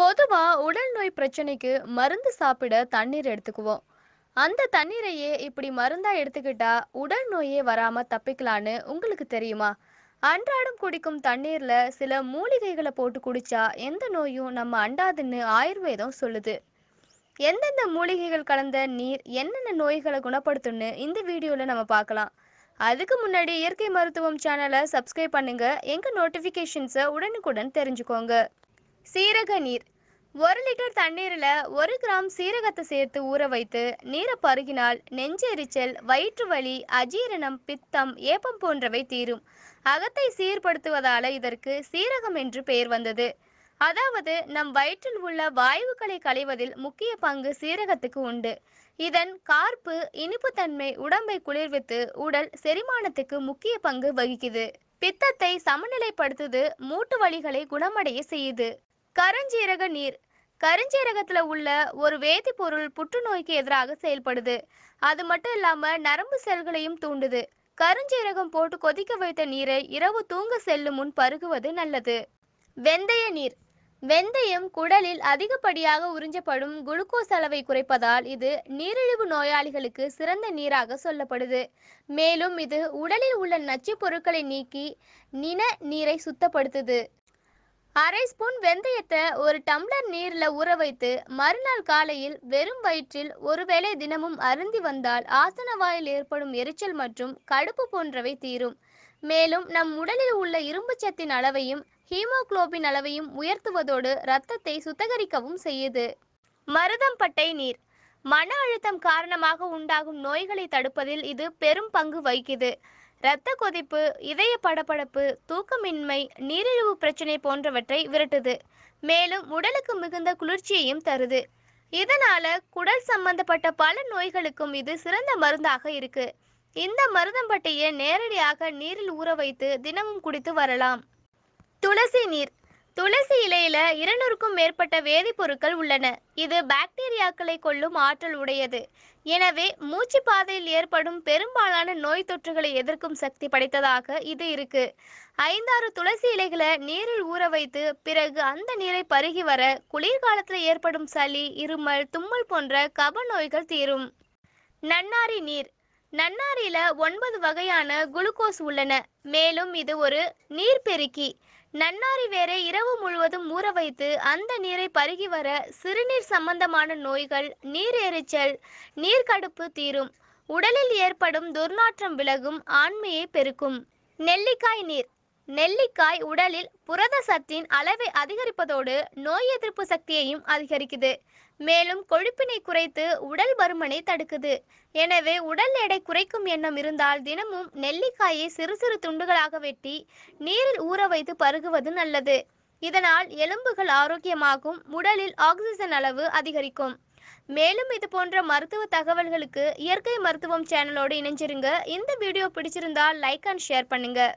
பொதுவா உடல் நோய் பிரச்சனைக்கு மருந்து சாப்பிட தண்ணீர் எடுத்துக்குவோம் அந்த தண்ணீரையே இப்படி மருந்தா எடுத்துக்கிட்டா உடல் நோயே வராம தப்பிக்கலான்னு உங்களுக்கு தெரியுமா அன்றாடம் குடிக்கும் தண்ணீர்ல சில மூலிகைகளை போட்டு குடிச்சா எந்த நோயும் நம்ம அண்டாதுன்னு ஆயுர்வேதம் சொல்லுது எந்தெந்த மூலிகைகள் கலந்த நீர் என்னென்ன நோய்களை குணப்படுத்தும்னு இந்த வீடியோவில் நம்ம பார்க்கலாம் அதுக்கு முன்னாடி இயற்கை மருத்துவம் சேனலை சப்ஸ்கிரைப் பண்ணுங்க எங்க நோட்டிஃபிகேஷன்ஸை உடனுக்குடன் தெரிஞ்சுக்கோங்க சீரக நீர் ஒரு லிட்டர் தண்ணீரில் ஒரு கிராம் சீரகத்தை சேர்த்து ஊற வைத்து நீரை பருகினால் நெஞ்செரிச்சல் வயிற்று வலி அஜீரணம் பித்தம் ஏப்பம் போன்றவை தீரும் அகத்தை சீர்படுத்துவதால் இதற்கு சீரகம் என்று பெயர் வந்தது அதாவது நம் வயிற்றில் உள்ள வாயுக்களை களைவதில் முக்கிய பங்கு சீரகத்துக்கு உண்டு இதன் கார்ப்பு இனிப்புத்தன்மை உடம்பை குளிர்வித்து உடல் செரிமானத்துக்கு முக்கிய பங்கு வகிக்குது பித்தத்தை சமநிலைப்படுத்துது மூட்டு வலிகளை குணமடைய செய்யுது கருஞ்சீரக நீர் கருஞ்சீரகத்துல உள்ள ஒரு வேதிப்பொருள் புற்றுநோய்க்கு எதிராக செயல்படுது அது மட்டும் இல்லாம நரம்பு செல்களையும் தூண்டுது கருஞ்சீரகம் போட்டு கொதிக்க வைத்த நீரை இரவு தூங்க செல்லும் முன் பருகுவது நல்லது வெந்தய நீர் வெந்தயம் குடலில் அதிகப்படியாக உறிஞ்சப்படும் குளுக்கோஸ் அளவை குறைப்பதால் இது நீரிழிவு நோயாளிகளுக்கு சிறந்த நீராக சொல்லப்படுது மேலும் இது உடலில் உள்ள நச்சுப் பொருட்களை நீக்கி நின நீரை சுத்தப்படுத்துது அரை ஸ்பூன் வெந்தயத்தை ஒரு டம்ளர் நீரில் ஊற வைத்து மறுநாள் காலையில் வெறும் வயிற்றில் ஒருவேளை தினமும் அருந்தி வந்தால் ஆசன வாயில் ஏற்படும் எரிச்சல் மற்றும் கடுப்பு போன்றவை தீரும் மேலும் நம் உடலில் உள்ள சத்தின் அளவையும் ஹீமோக்ளோபின் அளவையும் உயர்த்துவதோடு இரத்தத்தை சுத்தகரிக்கவும் செய்யுது மருதம்பட்டை நீர் மன அழுத்தம் காரணமாக உண்டாகும் நோய்களை தடுப்பதில் இது பெரும் பங்கு வகிக்குது இரத்த கொதிப்பு இதய படபடப்பு தூக்கமின்மை நீரிழிவு பிரச்சனை போன்றவற்றை விரட்டுது மேலும் உடலுக்கு மிகுந்த குளிர்ச்சியையும் தருது இதனால குடல் சம்பந்தப்பட்ட பல நோய்களுக்கும் இது சிறந்த மருந்தாக இருக்கு இந்த மருதம்பட்டியை நேரடியாக நீரில் ஊற வைத்து தினமும் குடித்து வரலாம் துளசி நீர் துளசி இலையில இருநூறுக்கும் மேற்பட்ட வேதிப்பொருட்கள் உள்ளன இது பாக்டீரியாக்களை கொள்ளும் ஆற்றல் உடையது எனவே மூச்சு பாதையில் ஏற்படும் பெரும்பாலான நோய் தொற்றுகளை எதிர்க்கும் சக்தி படைத்ததாக இது இருக்கு ஐந்தாறு துளசி இலைகளை நீரில் ஊற வைத்து பிறகு அந்த நீரை பருகி வர குளிர்காலத்தில் ஏற்படும் சளி இருமல் தும்மல் போன்ற கப நோய்கள் தீரும் நன்னாரி நீர் நன்னாரியில ஒன்பது வகையான குளுக்கோஸ் உள்ளன மேலும் இது ஒரு நீர் பெருக்கி நன்னாரி வேரை இரவு முழுவதும் ஊற வைத்து அந்த நீரை பருகி வர சிறுநீர் சம்பந்தமான நோய்கள் நீர் எரிச்சல் நீர்க்கடுப்பு தீரும் உடலில் ஏற்படும் துர்நாற்றம் விலகும் ஆண்மையை பெருக்கும் நெல்லிக்காய் நீர் நெல்லிக்காய் உடலில் புரத சத்தின் அளவை அதிகரிப்பதோடு நோய் எதிர்ப்பு சக்தியையும் அதிகரிக்குது மேலும் கொழுப்பினை குறைத்து உடல் பருமனை தடுக்குது எனவே உடல் எடை குறைக்கும் எண்ணம் இருந்தால் தினமும் நெல்லிக்காயை சிறு சிறு துண்டுகளாக வெட்டி நீரில் ஊற வைத்து பருகுவது நல்லது இதனால் எலும்புகள் ஆரோக்கியமாகும் உடலில் ஆக்சிஜன் அளவு அதிகரிக்கும் மேலும் இது போன்ற மருத்துவ தகவல்களுக்கு இயற்கை மருத்துவம் சேனலோடு இணைஞ்சிருங்க இந்த வீடியோ பிடிச்சிருந்தால் லைக் அண்ட் ஷேர் பண்ணுங்கள்